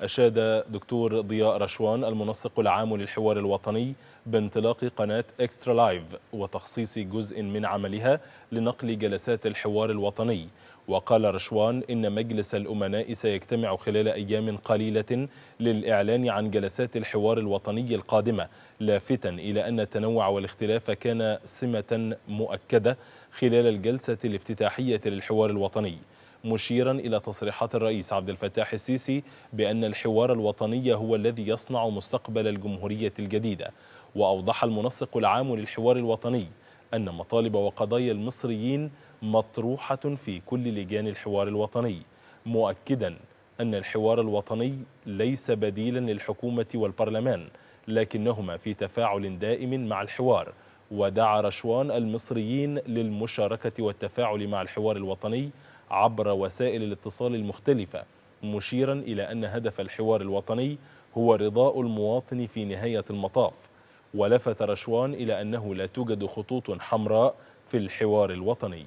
أشاد دكتور ضياء رشوان المنسق العام للحوار الوطني بانطلاق قناة إكسترا لايف وتخصيص جزء من عملها لنقل جلسات الحوار الوطني وقال رشوان إن مجلس الأمناء سيجتمع خلال أيام قليلة للإعلان عن جلسات الحوار الوطني القادمة لافتا إلى أن التنوع والاختلاف كان سمة مؤكدة خلال الجلسة الافتتاحية للحوار الوطني مشيرا إلى تصريحات الرئيس عبد الفتاح السيسي بأن الحوار الوطني هو الذي يصنع مستقبل الجمهورية الجديدة وأوضح المنسق العام للحوار الوطني أن مطالب وقضايا المصريين مطروحة في كل لجان الحوار الوطني مؤكدا أن الحوار الوطني ليس بديلا للحكومة والبرلمان لكنهما في تفاعل دائم مع الحوار ودعا رشوان المصريين للمشاركة والتفاعل مع الحوار الوطني عبر وسائل الاتصال المختلفة مشيرا إلى أن هدف الحوار الوطني هو رضاء المواطن في نهاية المطاف ولفت رشوان إلى أنه لا توجد خطوط حمراء في الحوار الوطني